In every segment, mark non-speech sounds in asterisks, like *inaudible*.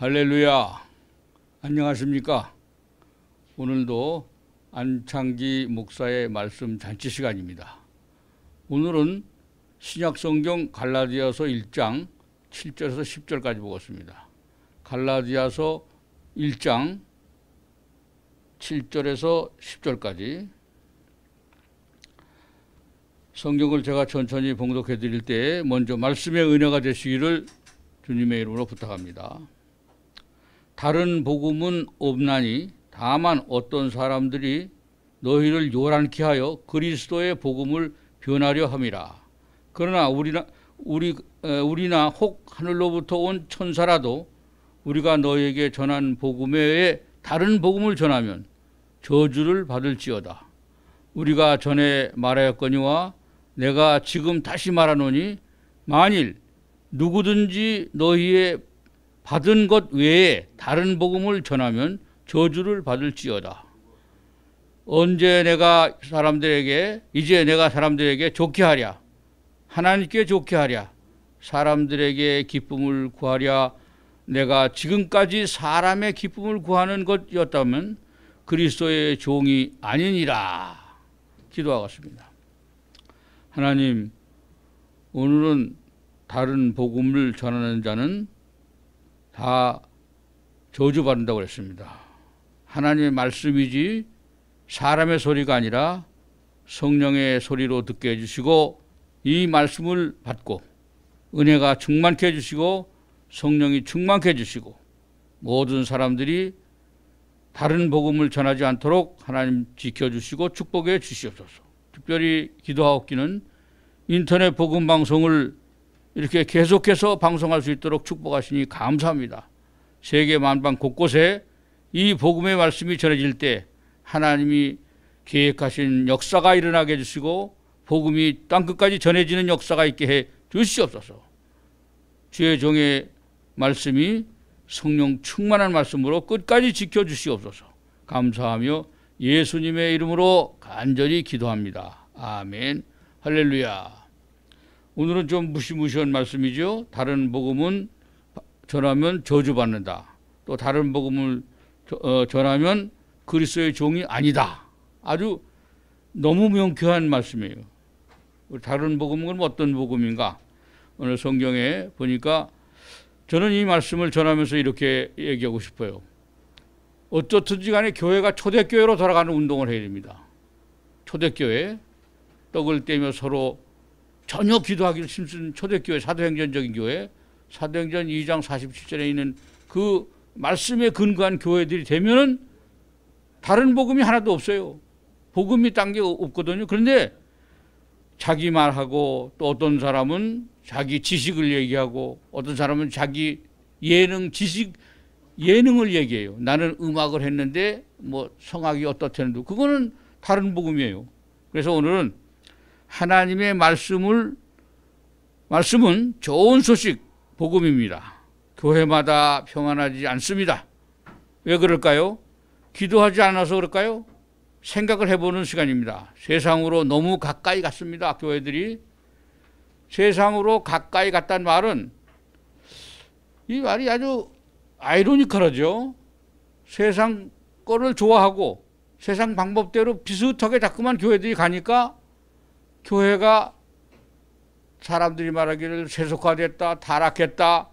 할렐루야. 안녕하십니까? 오늘도 안창기 목사의 말씀 잔치 시간입니다. 오늘은 신약 성경 갈라디아서 1장 7절에서 10절까지 보겠습니다. 갈라디아서 1장 7절에서 10절까지 성경을 제가 천천히 봉독해 드릴 때 먼저 말씀의 은혜가 되시기를 주님의 이름으로 부탁합니다. 다른 복음은 없나니 다만 어떤 사람들이 너희를 요란케 하여 그리스도의 복음을 변하려 함이라. 그러나 우리나 우리 우리나 혹 하늘로부터 온 천사라도 우리가 너에게 전한 복음에 의해 다른 복음을 전하면 저주를 받을지어다. 우리가 전에 말하였거니와 내가 지금 다시 말하노니 만일 누구든지 너희의 받은 것 외에 다른 복음을 전하면 저주를 받을지어다. 언제 내가 사람들에게 이제 내가 사람들에게 좋게 하랴 하나님께 좋게 하랴 사람들에게 기쁨을 구하랴 내가 지금까지 사람의 기쁨을 구하는 것이었다면 그리스도의 종이 아니니라 기도하겠습니다. 하나님 오늘은 다른 복음을 전하는 자는 다 저주받는다고 했습니다 하나님의 말씀이지 사람의 소리가 아니라 성령의 소리로 듣게 해주시고 이 말씀을 받고 은혜가 충만케 해주시고 성령이 충만케 해주시고 모든 사람들이 다른 복음을 전하지 않도록 하나님 지켜주시고 축복해 주시옵소서. 특별히 기도하옵기는 인터넷 복음 방송을 이렇게 계속해서 방송할 수 있도록 축복하시니 감사합니다. 세계 만방 곳곳에 이 복음의 말씀이 전해질 때 하나님이 계획하신 역사가 일어나게 해주시고 복음이 땅끝까지 전해지는 역사가 있게 해 주시옵소서. 주의 종의 말씀이 성령 충만한 말씀으로 끝까지 지켜주시옵소서. 감사하며 예수님의 이름으로 간절히 기도합니다. 아멘. 할렐루야. 오늘은 좀 무시무시한 말씀이죠. 다른 복음은 전하면 저주받는다. 또 다른 복음을 어, 전하면 그리스의 종이 아니다. 아주 너무 명쾌한 말씀이에요. 다른 복음은 어떤 복음인가? 오늘 성경에 보니까 저는 이 말씀을 전하면서 이렇게 얘기하고 싶어요. 어떻든지 간에 교회가 초대교회로 돌아가는 운동을 해야 됩니다. 초대교회 떡을 떼며 서로 전혀 기도하기를 심슨 초대교회 사도행전적인 교회 사도행전 2장 47절에 있는 그 말씀에 근거한 교회들이 되면은 다른 복음이 하나도 없어요. 복음이 딴 게 없거든요. 그런데 자기 말하고 또 어떤 사람은 자기 지식을 얘기하고 어떤 사람은 자기 예능 지식 예능을 얘기해요. 나는 음악을 했는데 뭐 성악이 어떻다는 그거는 다른 복음이에요. 그래서 오늘은 하나님의 말씀을 말씀은 좋은 소식 복음입니다. 교회마다 평안하지 않습니다. 왜 그럴까요? 기도하지 않아서 그럴까요? 생각을 해보는 시간입니다. 세상으로 너무 가까이 갔습니다. 교회들이 세상으로 가까이 갔다는 말은 이 말이 아주 아이러니컬하죠. 세상 거를 좋아하고 세상 방법대로 비슷하게 자꾸만 교회들이 가니까 교회가 사람들이 말하기를 세속화됐다, 타락했다,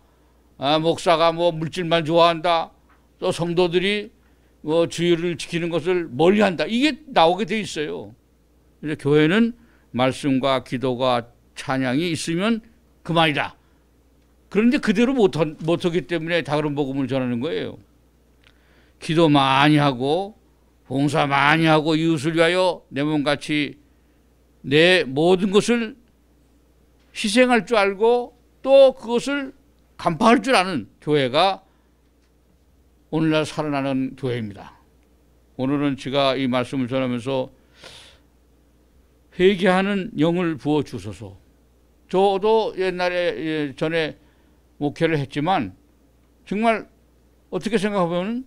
아, 목사가 뭐 물질만 좋아한다, 또 성도들이 뭐 주의를 지키는 것을 멀리한다. 이게 나오게 돼 있어요. 이제 교회는 말씀과 기도가 찬양이 있으면 그만이다. 그런데 그대로 못하기 때문에 다른 복음을 전하는 거예요. 기도 많이 하고 봉사 많이 하고 이웃을 위하여 내 몸같이 내 모든 것을 희생할 줄 알고 또 그것을 간파할 줄 아는 교회가 오늘날 살아나는 교회입니다. 오늘은 제가 이 말씀을 전하면서 회개하는 영을 부어 주소서. 저도 옛날에 예, 전에 목회를 했지만 정말 어떻게 생각하면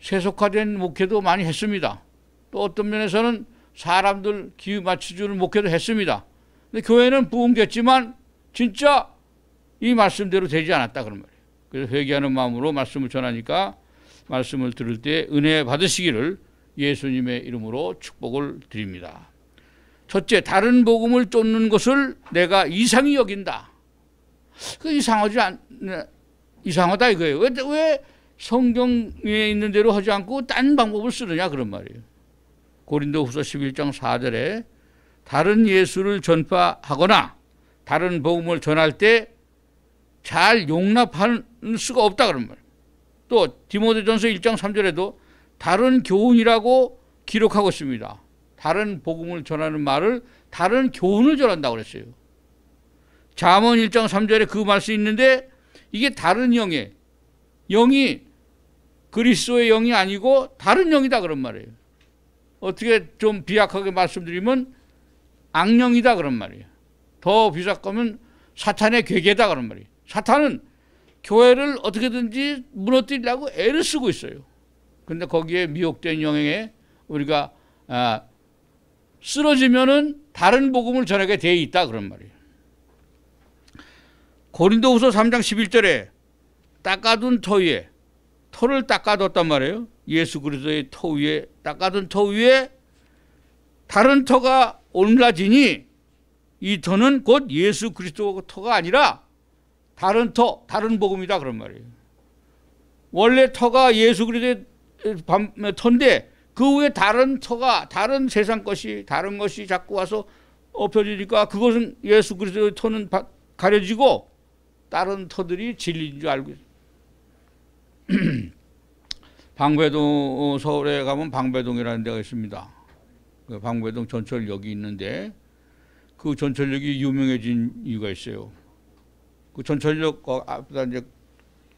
세속화된 목회도 많이 했습니다. 또 어떤 면에서는 사람들 기후 맞추주는 목회도 했습니다. 근데 교회는 부흥됐지만 진짜 이 말씀대로 되지 않았다 그런 말이에요. 그래서 회개하는 마음으로 말씀을 전하니까 말씀을 들을 때 은혜 받으시기를 예수님의 이름으로 축복을 드립니다. 첫째, 다른 복음을 쫓는 것을 내가 이상히 여긴다. 그 이상하지 않, 이상하다 이거예요. 왜, 왜 성경에 있는 대로 하지 않고 딴 방법을 쓰느냐 그런 말이에요. 고린도후서 11장 4절에 다른 예수를 전파하거나 다른 복음을 전할 때 잘 용납할 수가 없다 그런 말. 또 디모데전서 1장 3절에도 다른 교훈이라고 기록하고 있습니다. 다른 복음을 전하는 말을 다른 교훈을 전한다고 그랬어요. 잠언 1장 3절에 그 말씀이 있는데 이게 다른 영에 영이 그리스도의 영이 아니고 다른 영이다 그런 말이에요. 어떻게 좀 비약하게 말씀드리면 악령이다 그런 말이에요. 더 비약하면 사탄의 괴계다 그런 말이에요. 사탄은 교회를 어떻게든지 무너뜨리려고 애를 쓰고 있어요. 근데 거기에 미혹된 영향에 우리가 아, 쓰러지면은 다른 복음을 전하게 돼 있다 그런 말이에요. 고린도후서 3장 11절에 닦아둔 터위에 터를 닦아뒀단 말이에요. 예수 그리스도의 터 위에 닦아둔 터 위에 다른 터가 올라지니 이 터는 곧 예수 그리스도 터가 아니라 다른 터, 다른 복음이다 그런 말이에요. 원래 터가 예수 그리스도의 터인데 그 후에 다른 터가 다른 세상 것이 다른 것이 자꾸 와서 엎혀지니까 그것은 예수 그리스도의 터는 가려지고 다른 터들이 진리인 줄 알고 있어요. *clears throat* 방배동 어, 서울에 가면 방배동이라는 데가 있습니다. 그 방배동 전철역이 있는데 그 전철역이 유명해진 이유가 있어요. 그 전철역 앞다 이제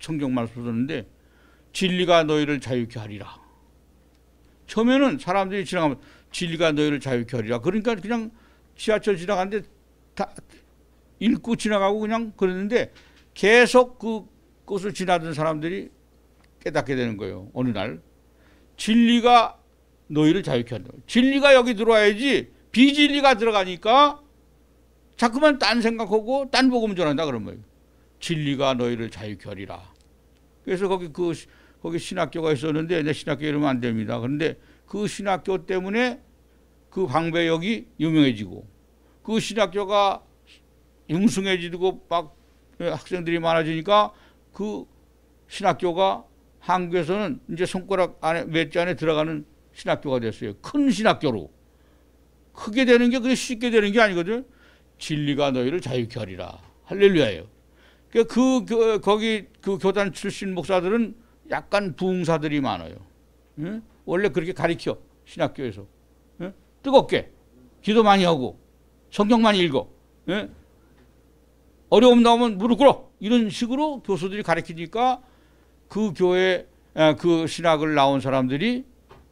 성경 말씀 썼는데 진리가 너희를 자유케 하리라. 처음에는 사람들이 지나가면 진리가 너희를 자유케 하리라. 그러니까 그냥 지하철 지나가는데 다 읽고 지나가고 그냥 그랬는데 계속 그 곳을 지나던 사람들이 깨닫게 되는 거예요. 어느 날 진리가 너희를 자유케 한다. 진리가 여기 들어와야지 비진리가 들어가니까 자꾸만 딴 생각하고 딴 복음 전한다 그런 거예요. 진리가 너희를 자유케 하리라. 그래서 거기 그 거기 신학교가 있었는데 내 신학교 이러면 안 됩니다. 그런데 그 신학교 때문에 그 방배역이 유명해지고 그 신학교가 융숭해지고 막 학생들이 많아지니까 그 신학교가 한국에서는 이제 손가락 안에 몇 자 안에 들어가는 신학교가 됐어요. 큰 신학교로. 크게 되는 게 그게 쉽게 되는 게 아니거든. 진리가 너희를 자유케 하리라. 할렐루야예요. 그러 그러니까 그, 그 거기 그 교단 출신 목사들은 약간 부흥사들이 많아요. 응? 원래 그렇게 가르켜 신학교에서 응? 뜨겁게 기도 많이 하고 성경 많이 읽어 응? 어려움 나오면 무릎 꿇어 이런 식으로 교수들이 가르치니까 그 교회 아, 그 신학을 나온 사람들이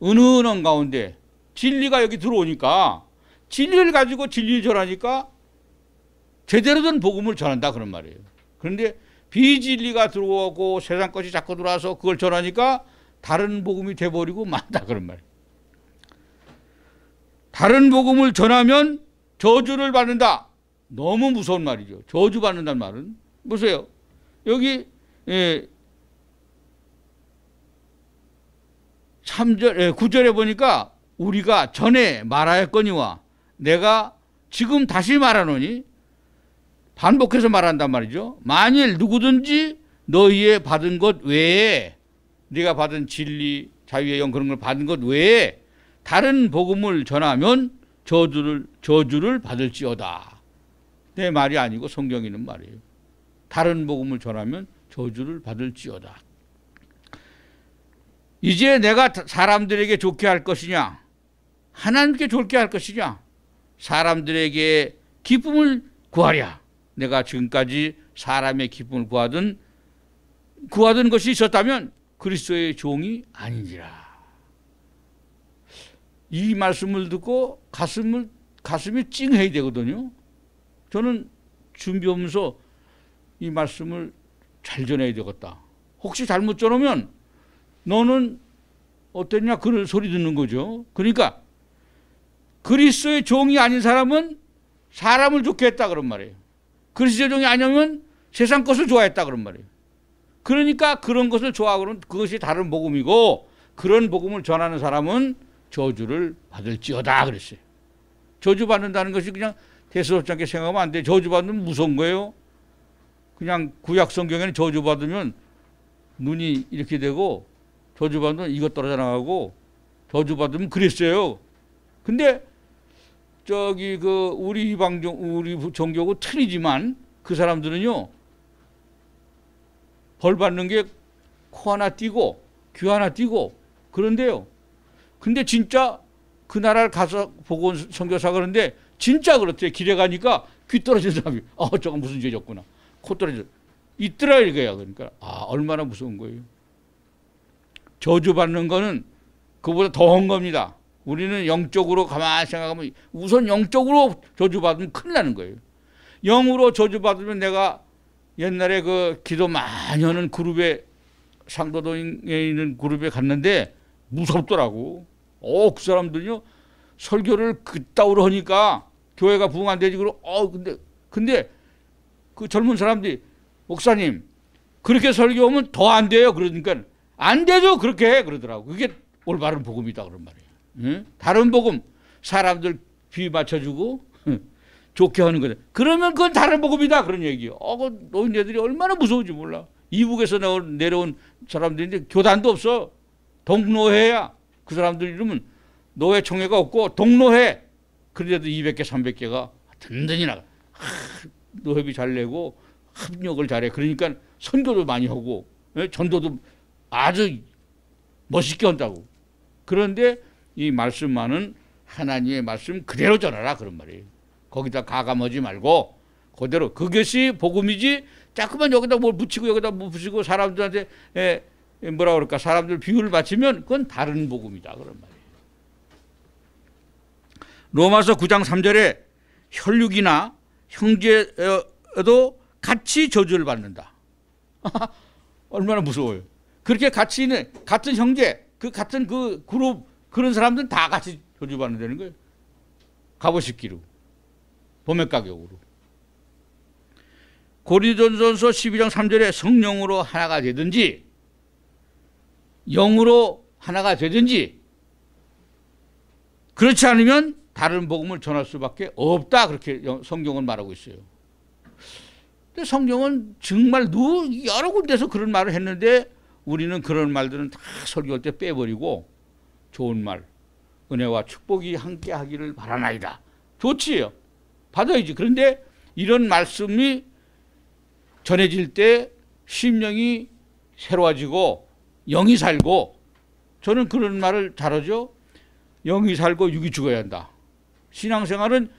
은은한 가운데 진리가 여기 들어오니까 진리를 가지고 진리를 전하니까 제대로 된 복음을 전한다 그런 말이에요. 그런데 비진리가 들어오고 세상 것이 자꾸 들어와서 그걸 전하니까 다른 복음이 돼버리고 만다 그런 말이에요. 다른 복음을 전하면 저주를 받는다. 너무 무서운 말이죠. 저주받는다는 말은. 보세요. 여기 예, 3절, 9절에 예, 보니까 우리가 전에 말하였거니와 내가 지금 다시 말하노니 반복해서 말한단 말이죠. 만일 누구든지 너희의 받은 것 외에 네가 받은 진리, 자유의 영 그런 걸 받은 것 외에 다른 복음을 전하면 저주를 저주를 받을지어다. 내 말이 아니고 성경이 는 말이에요. 다른 복음을 전하면 저주를 받을지어다. 이제 내가 사람들에게 좋게 할 것이냐? 하나님께 좋게 할 것이냐? 사람들에게 기쁨을 구하랴. 내가 지금까지 사람의 기쁨을 구하던 구하던 것이 있었다면 그리스도의 종이 아니니라. 이 말씀을 듣고 가슴을 가슴이 찡해야 되거든요. 저는 준비하면서 이 말씀을 잘 전해야 되겠다. 혹시 잘못 전하면 너는 어땠냐 그런 소리 듣는 거죠. 그러니까 그리스도의 종이 아닌 사람은 사람을 좋게 했다 그런 말이에요. 그리스도의 종이 아니면 세상 것을 좋아했다 그런 말이에요. 그러니까 그런 것을 좋아하고는 그것이 다른 복음이고 그런 복음을 전하는 사람은 저주를 받을지어다 그랬어요. 저주 받는다는 것이 그냥 대수롭지 않게 생각하면 안 돼. 저주 받으면 무서운 거예요. 그냥 구약 성경에는 저주 받으면 눈이 이렇게 되고 저주받으면 이것 떨어져 나가고 저주받으면 그랬어요. 근데 저기 그 우리 방종 우리 종교고 틀리지만 그 사람들은요 벌 받는 게 코 하나 띄고 귀 하나 띄고 그런데요. 근데 진짜 그 나라를 가서 보고 선교사 그런데 진짜 그렇대. 길에 가니까 귀 떨어진 사람이 아저건 무슨 죄였구나코 떨어져 있더라 이거야 그러니까 아 얼마나 무서운 거예요. 저주받는 거는 그보다 더한 겁니다. 우리는 영적으로 가만히 생각하면 우선 영적으로 저주받으면 큰일 나는 거예요. 영으로 저주받으면 내가 옛날에 그 기도 많이 하는 그룹에 상도동에 있는 그룹에 갔는데 무섭더라고. 어, 그 사람들은요. 설교를 그따오로 하니까 교회가 부흥 안 되지 그러 어 근데 근데 그 젊은 사람들이 목사님 그렇게 설교하면 더 안 돼요. 그러니까 안 되죠. 그렇게 해. 그러더라고. 그게 올바른 복음이다 그런 말이에요. 응? 다른 복음 사람들 귀 맞춰주고 응. *laughs* 좋게 하는 거다. 그러면 그건 다른 복음이다 그런 얘기예요. 어, 그 노인네들이 얼마나 무서운지 몰라. 이북에서 내려온 사람들인데 교단도 없어. 동노회야. 그 사람들 이름은 노회 총회가 없고 동노회. 그런데도 200개, 300개가 든든히 나가. 하, 노회비 잘 내고 합력을 잘해. 그러니까 선교도 많이 하고 예? 전도도 아주 멋있게 한다고. 그런데 이 말씀 만은 하나님의 말씀 그대로 전하라 그런 말이에요. 거기다 가감하지 말고 그대로 그것이 복음이지 자꾸만 여기다 뭘 붙이고 여기다 뭐 붙이고 사람들한테 에, 예, 에 예, 뭐라 그럴까 사람들 비유를 바치면 그건 다른 복음이다 그런 말이에요. 로마서 9장 3절에 혈육이나 형제도 같이 저주를 받는다. *laughs* 얼마나 무서워요. 그렇게 같이 있는 같은 형제, 그 같은 그 그룹 그런 사람들은 다 같이 저주받는 되는 거예요. 갑오십기로 도매 가격으로. 고린도전서 12장 3절에 성령으로 하나가 되든지 영으로 하나가 되든지 그렇지 않으면 다른 복음을 전할 수밖에 없다 그렇게 성경은 말하고 있어요. 근데 성경은 정말 여러 군데서 그런 말을 했는데 우리는 그런 말들은 다 설교할 때 빼버리고 좋은 말, 은혜와 축복이 함께 하기를 바라나이다. 좋지요. 받아야지. 그런데 이런 말씀이 전해질 때 심령이 새로워지고 영이 살고 저는 그런 말을 잘하죠. 영이 살고 육이 죽어야 한다. 신앙생활은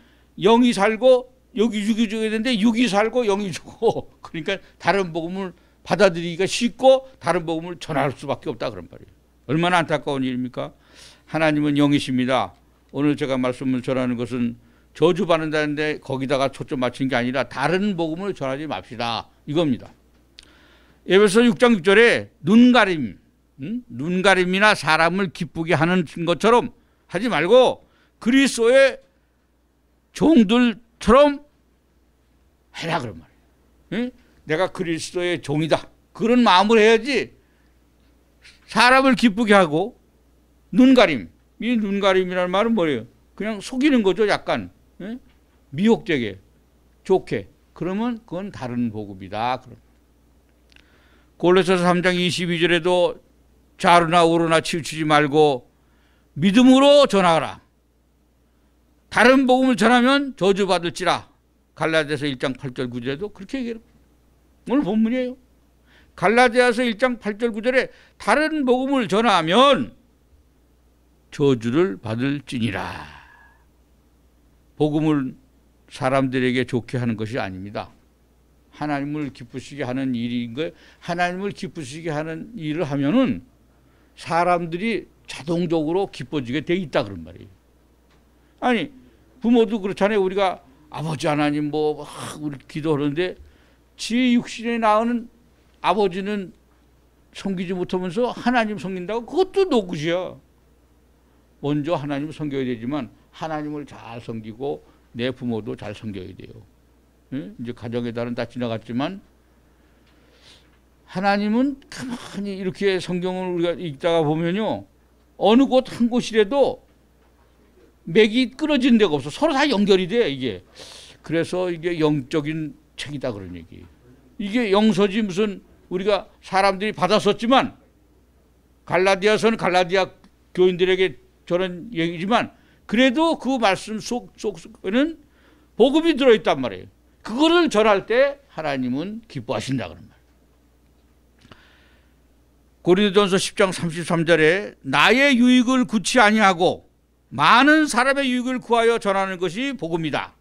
영이 살고 여기 육이 죽어야 되는데 육이 살고 영이 죽고 *laughs* 그러니까 다른 복음을 받아들이기가 쉽고 다른 복음을 전할 수밖에 없다 그런 말이에요. 얼마나 안타까운 일입니까? 하나님은 영이십니다. 오늘 제가 말씀을 전하는 것은 저주받는다는데 거기다가 초점 맞춘 게 아니라 다른 복음을 전하지 맙시다. 이겁니다. 에베소 6장 6절에 눈 가림, 음? 눈 가림이나 사람을 기쁘게 하는 것처럼 하지 말고 그리스도의 종들처럼 해라 그런 말이에요. 음? 내가 그리스도의 종이다. 그런 마음을 해야지 사람을 기쁘게 하고 눈가림. 이 눈가림이라는 말은 뭐예요? 그냥 속이는 거죠, 약간. 예? 미혹되게, 좋게. 그러면 그건 다른 복음이다 그럼. 골로서 3장 22절에도 좌르나 우르나 치우치지 말고 믿음으로 전하라. 다른 복음을 전하면 저주받을지라. 갈라디서 1장 8절 9절에도 그렇게 얘기해요. 오늘 본문이에요. 갈라디아서 1장 8절 9절에 다른 복음을 전하면 저주를 받을지니라. 복음을 사람들에게 좋게 하는 것이 아닙니다. 하나님을 기쁘시게 하는 일인 거예요. 하나님을 기쁘시게 하는 일을 하면은 사람들이 자동적으로 기뻐지게 돼 있다 그런 말이에요. 아니 부모도 그렇잖아요. 우리가 아버지 하나님 뭐 우리 기도하는데 지 육신에 나오는 아버지는 섬기지 못하면서 하나님 섬긴다고 그것도 노구죠 먼저 하나님 섬겨야 되지만 하나님을 잘 섬기고 내 부모도 잘 섬겨야 돼요. 예? 이제 가정의 달은 다 지나갔지만 하나님은 가만히 이렇게 성경을 우리가 읽다가 보면요. 어느 곳 한 곳이라도 맥이 끊어진 데가 없어. 서로 다 연결이 돼, 이게. 그래서 이게 영적인 책이다 그런 얘기. 이게 영서지 무슨 우리가 사람들이 받았었지만 갈라디아서는 갈라디아 교인들에게 저런 얘기지만 그래도 그 말씀 속, 속에는 복음이 들어있단 말이에요. 그거를 전할 때 하나님은 기뻐하신다 그런 말. 고린도전서 10장 33절에 나의 유익을 구치 아니하고 많은 사람의 유익을 구하여 전하는 것이 복음이다.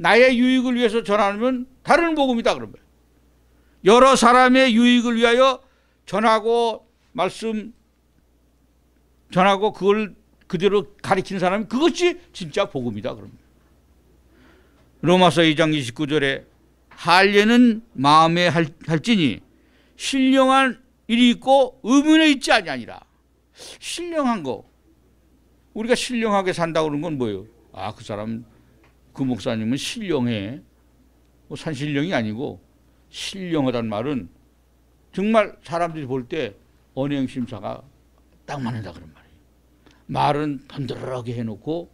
나의 유익을 위해서 전하면 다른 복음이다 그런 거예요. 여러 사람의 유익을 위하여 전하고 말씀 전하고 그걸 그대로 가리킨 사람이 그것이 진짜 복음이다 그런 거예요. 로마서 2장 29절에 할례는 마음에 할, 할지니 신령한 일이 있고 의문에 있지 아니하니라. 신령한 거 우리가 신령하게 산다 그러는 건 뭐예요? 아, 그 사람 그 목사님은 신령해. 뭐 산신령이 아니고 신령하다는 말은 정말 사람들이 볼 때 언행 심사가 딱 맞는다 그런 말이에요. 말은 번들하게 해놓고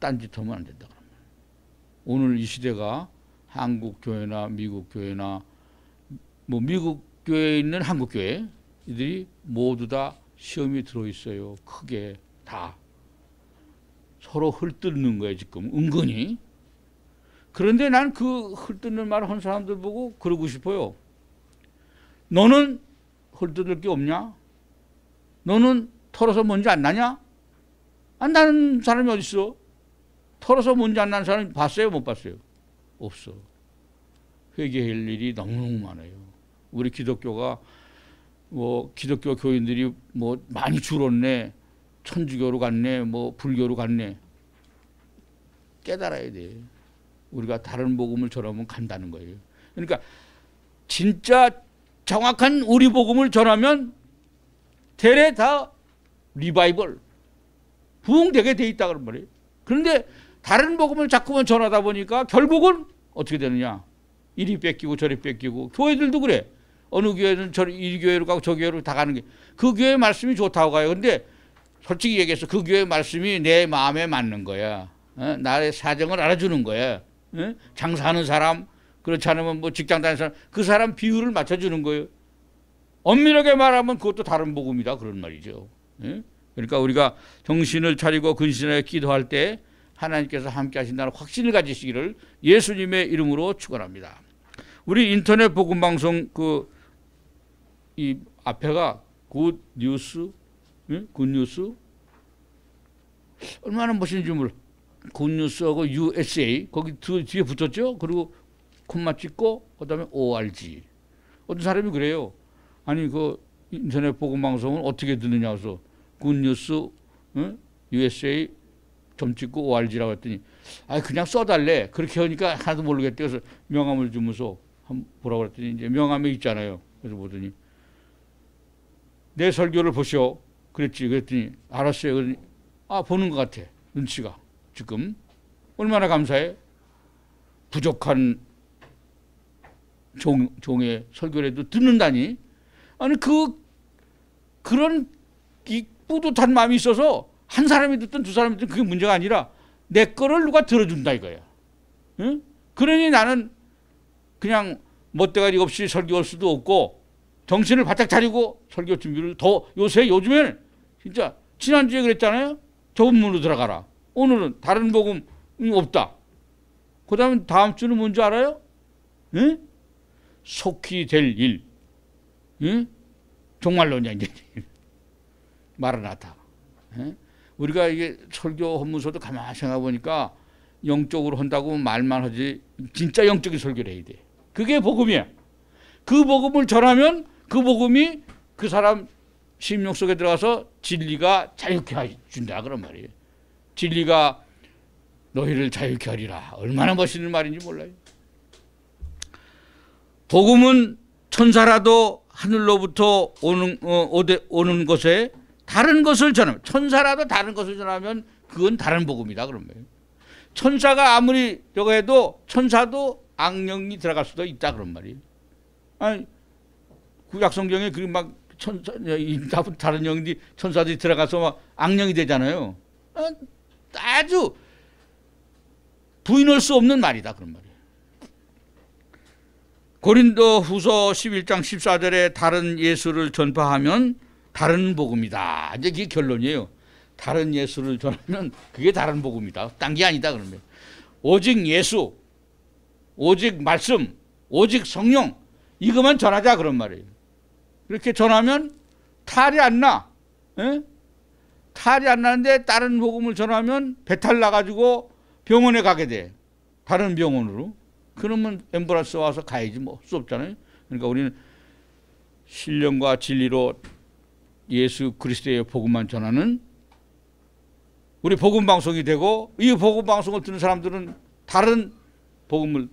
딴짓하면 안 된다 그런 말이에요. 오늘 이 시대가 한국 교회나 미국 교회나 뭐 미국 교회에 있는 한국 교회 이들이 모두 다 시험이 들어 있어요. 크게 다 서로 헐뜯는 거야 지금. 은근히. 그런데 난 그 헐뜯는 말을 한 사람들 보고 그러고 싶어요. 너는 흘뜯을게 없냐? 너는 털어서 뭔지안 나냐? 안 아, 나는 사람이 어딨어? 털어서 뭔지안 나는 사람이 봤어요? 못 봤어요? 없어. 회개할 일이 너무너무 많아요. 우리 기독교가 뭐 기독교 교인들이 뭐 많이 줄었네. 천주교로 갔네, 뭐 불교로 갔네. 깨달아야 돼. 우리가 다른 복음을 전하면 간다는 거예요. 그러니까 진짜 정확한 우리 복음을 전하면 대래 다 리바이벌 부흥되게 돼 있다 그런 말이에요. 그런데 다른 복음을 자꾸만 전하다 보니까 결국은 어떻게 되느냐? 이리 뺏기고 저리 뺏기고 교회들도 그래. 어느 교회는 저이리 교회로 가고 저 교회로 다 가는 게 그 교회 의 말씀이 좋다고 가요. 근데 솔직히 얘기해서 그 교회 말씀이 내 마음에 맞는 거야. 어? 나의 사정을 알아주는 거야. 어? 장사하는 사람, 그렇지 않으면 뭐 직장 다니는 사람, 그 사람 비율을 맞춰주는 거예요. 엄밀하게 말하면 그것도 다른 복음이다. 그런 말이죠. 예? 그러니까 우리가 정신을 차리고 근신하여 기도할 때 하나님께서 함께 하신다는 확신을 가지시기를 예수님의 이름으로 축원합니다. 우리 인터넷 복음 방송 그 이 앞에가 굿 뉴스 응? 굿뉴스? 얼마나 멋있는지 몰라. 굿뉴스하고 USA 거기 뒤에 붙었죠. 그리고 콤마 찍고 그다음에 ORG. 어떤 사람이 그래요. 아니 그 인터넷 보건 방송은 어떻게 듣느냐 해서 굿뉴스 응? USA 점 찍고 ORG라고 했더니 아 그냥 써달래. 그렇게 하니까 하나도 모르겠대. 그래서 명함을 주면서 한번 보라고 했더니 이제 명함에 있잖아요. 그래서 보더니 내 설교를 보시오. 그랬지. 그랬더니 알았어요. 그랬더니 아 보는 것 같아. 눈치가 지금 얼마나 감사해. 부족한 종, 종의 설교라도 듣는다니. 아니 그 그런 이 뿌듯한 마음이 있어서 한 사람이 듣든 두 사람이 듣든 그게 문제가 아니라 내 거를 누가 들어준다 이거야. 응? 그러니 나는 그냥 멋대가리 없이 설교할 수도 없고 정신을 바짝 차리고 설교 준비를 더 요새 요즘엔 진짜 지난주에 그랬잖아요. 좁은 문으로 들어가라. 오늘은 다른 복음이 없다. 그다음 다음 주는 뭔지 알아요? 응? 속히 될 일. 응? 정말로 이제 *laughs* 말아놨다. 응? 우리가 이게 설교 헌문서도 가만히 생각해 보니까 영적으로 한다고 말만 하지 진짜 영적인 설교를 해야 돼. 그게 복음이야. 그 복음을 전하면 그 복음이 그 사람 심령 속에 들어가서 진리가 자유케 해준다 그런 말이에요. 진리가 너희를 자유케 하리라. 얼마나 멋있는 말인지 몰라요. 복음은 천사라도 하늘로부터 오는, 어, 오대, 오는 것에 다른 것을 전하면 천사라도 다른 것을 전하면 그건 다른 복음이다 그런 거예요. 천사가 아무리 저거 해도 천사도 악령이 들어갈 수도 있다 그런 말이에요. 아니 그약 성경에 그막 천사 다른 영들이 천사들이 들어가서 막 악령이 되잖아요. 아, 아주 부인할 수 없는 말이다 그런 말이에요. 고린도 후서 11장 14절에 다른 예수를 전파하면 다른 복음이다. 이제 그게 결론이에요. 다른 예수를 전하면 그게 다른 복음이다. 딴 게 아니다 그러면. 오직 예수, 오직 말씀, 오직 성령 이것만 전하자 그런 말이에요. 이렇게 전하면 탈이 안 나. 에? 예? 탈이 안 나는데 다른 복음을 전하면 배탈 나가지고 병원에 가게 돼. 다른 병원으로. 그러면 엠브라스 와서 가야지 뭐 수 없잖아요. 그러니까 우리는 신령과 진리로 예수 그리스도의 복음만 전하는 우리 복음 방송이 되고 이 복음 방송을 듣는 사람들은 다른 복음을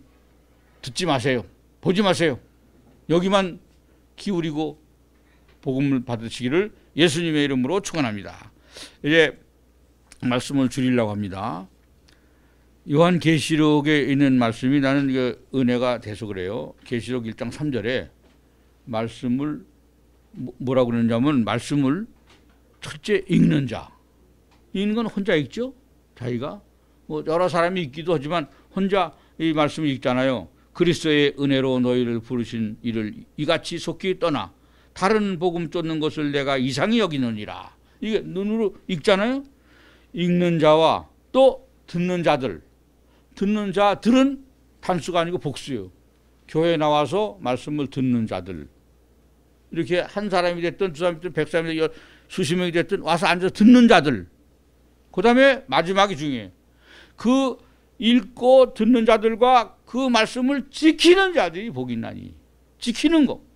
듣지 마세요. 보지 마세요. 여기만 기울이고 복음을 받으시기를 예수님의 이름으로 축원합니다. 이제 말씀을 줄이려고 합니다. 요한 계시록에 있는 말씀이 나는 그 은혜가 돼서 그래요. 계시록 1장 3절에 말씀을 뭐, 뭐라고 그러냐면 말씀을 첫째 읽는 자. 읽는 건 혼자 읽죠. 자기가 뭐 여러 사람이 읽기도 하지만 혼자 이 말씀을 읽잖아요. 그리스도의 은혜로 너희를 부르신 이를 이같이 속히 떠나 다른 복음 쫓는 것을 내가 이상히 여기느니라. 이게 눈으로 읽잖아요. 읽는 자와 또 듣는 자들. 듣는 자들은 단수가 아니고 복수요. 교회 나와서 말씀을 듣는 자들. 이렇게 한 사람이 됐든 두 사람이 됐든 백 사람이 됐든 수십 명이 됐든 와서 앉아 듣는 자들. 그 다음에 마지막이 중요해. 그 읽고 듣는 자들과 그 말씀을 지키는 자들이 복이 나니. 지키는 거.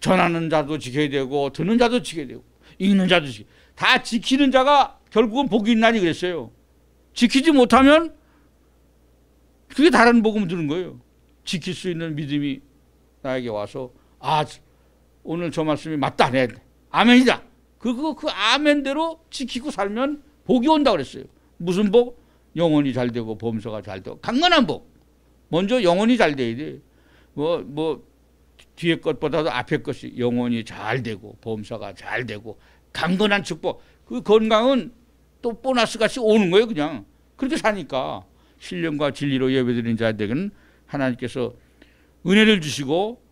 전하는 자도 지켜야 되고 듣는 자도 지켜야 되고 읽는 자도 지켜. 다 지키는 자가 결국은 복이 있나니 그랬어요. 지키지 못하면 그게 다른 복음 드는 거예요. 지킬 수 있는 믿음이 나에게 와서 아 오늘 저 말씀이 맞다 네, 네. 아멘이다. 그거 그, 그 아멘대로 지키고 살면 복이 온다 그랬어요. 무슨 복? 영혼이 잘 되고 범서가 잘 되고 강건한 복. 먼저 영혼이 잘 돼야 돼. 뭐뭐 뭐, 뭐 뒤에 것보다도 앞에 것이 영혼이 잘 되고 범사가 잘 되고 강건한 축복 그 건강은 또 보너스 같이 오는 거예요 그냥 그렇게 사니까 신령과 진리로 예배드리는 자들에게는 하나님께서 은혜를 주시고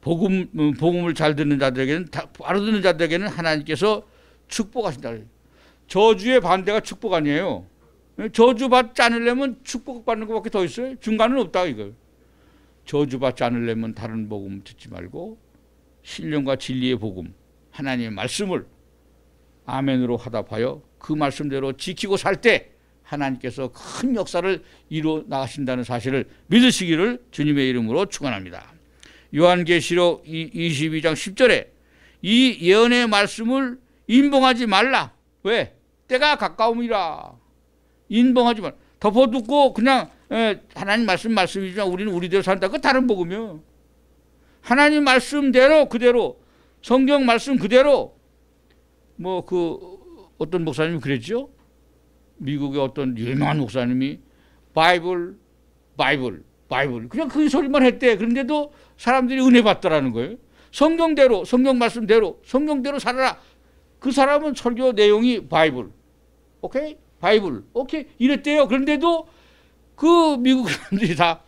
복음 어, 복음을 잘 듣는 자들에게는 바로 듣는 자들에게는 하나님께서 축복하신다 저주의 반대가 축복 아니에요 저주받지 않으려면 축복받는 것밖에 더 있어요 중간은 없다 이거 저주받지 않으려면 다른 복음 듣지 말고 신령과 진리의 복음 하나님의 말씀을 아멘으로 화답하여 그 말씀대로 지키고 살 때 하나님께서 큰 역사를 이루어 나가신다는 사실을 믿으시기를 주님의 이름으로 축원합니다. 요한계시록 22장 10절에 이 예언의 말씀을 인봉하지 말라. 왜? 때가 가까움이라. 인봉하지 말. 라 덮어두고 그냥 예, 하나님 말씀 말씀이지만 우리는 우리대로 산다. 그 다른 복음이요. 하나님 말씀대로 그대로 성경 말씀 그대로 뭐 그 어떤 목사님이 그랬죠. 미국의 어떤 유명한 목사님이 바이블 바이블 바이블 그냥 그 소리만 했대. 그런데도 사람들이 은혜 받더라는 거예요. 성경대로 성경 말씀대로 성경대로 살아라. 그 사람은 설교 내용이 바이블. 오케이? 바이블. 오케이. 이랬대요. 그런데도 그 미국 사람들이 다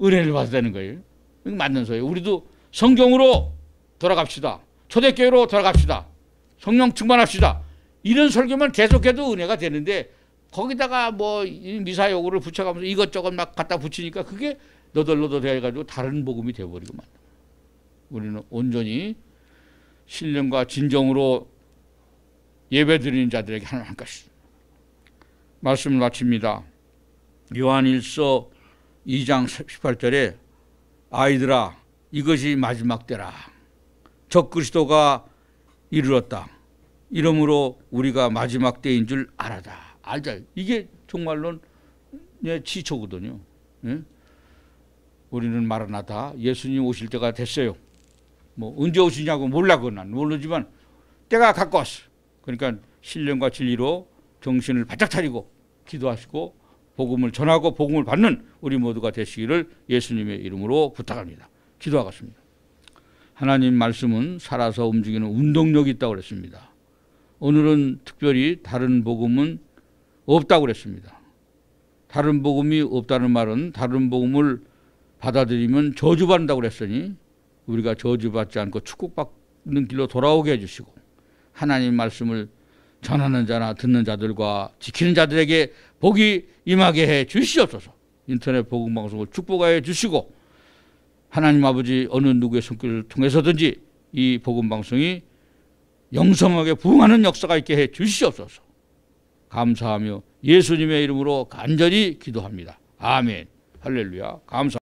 은혜를 받았다는 거예요. 맞는 소리예요. 우리도 성경으로 돌아갑시다. 초대교회로 돌아갑시다. 성령 충만합시다. 이런 설교만 계속해도 은혜가 되는데 거기다가 뭐 미사 요구를 붙여가면서 이것저것 막 갖다 붙이니까 그게 너덜너덜 해가지고 다른 복음이 되어버리고 만 우리는 온전히 신령과 진정으로 예배드리는 자들에게 하나님 한 것이 말씀을 마칩니다. 요한일서 2장 18절에 아이들아 이것이 마지막 때라 적그리스도가 이르렀다 이러므로 우리가 마지막 때인 줄 알아다 알자 이게 정말로 내 지초거든요 예? 우리는 말하나다 예수님 오실 때가 됐어요 뭐 언제 오시냐고 몰라 그난 모르지만 때가 가까웠어 그러니까 신령과 진리로 정신을 바짝 차리고 기도하시고 복음을 전하고 복음을 받는 우리 모두가 되시기를 예수님의 이름으로 부탁합니다. 기도하겠습니다. 하나님 말씀은 살아서 움직이는 운동력이 있다고 그랬습니다. 오늘은 특별히 다른 복음은 없다고 그랬습니다. 다른 복음이 없다는 말은 다른 복음을 받아들이면 저주받는다고 그랬으니 우리가 저주받지 않고 축복받는 길로 돌아오게 해주시고 하나님 말씀을 전하는 자나 듣는 자들과 지키는 자들에게 복이 임하게 해 주시옵소서. 인터넷 복음 방송을 축복하여 주시고 하나님 아버지 어느 누구의 손길을 통해서든지 이 복음 방송이 영성하게 부흥하는 역사가 있게 해 주시옵소서. 감사하며 예수님의 이름으로 간절히 기도합니다. 아멘. 할렐루야. 감사.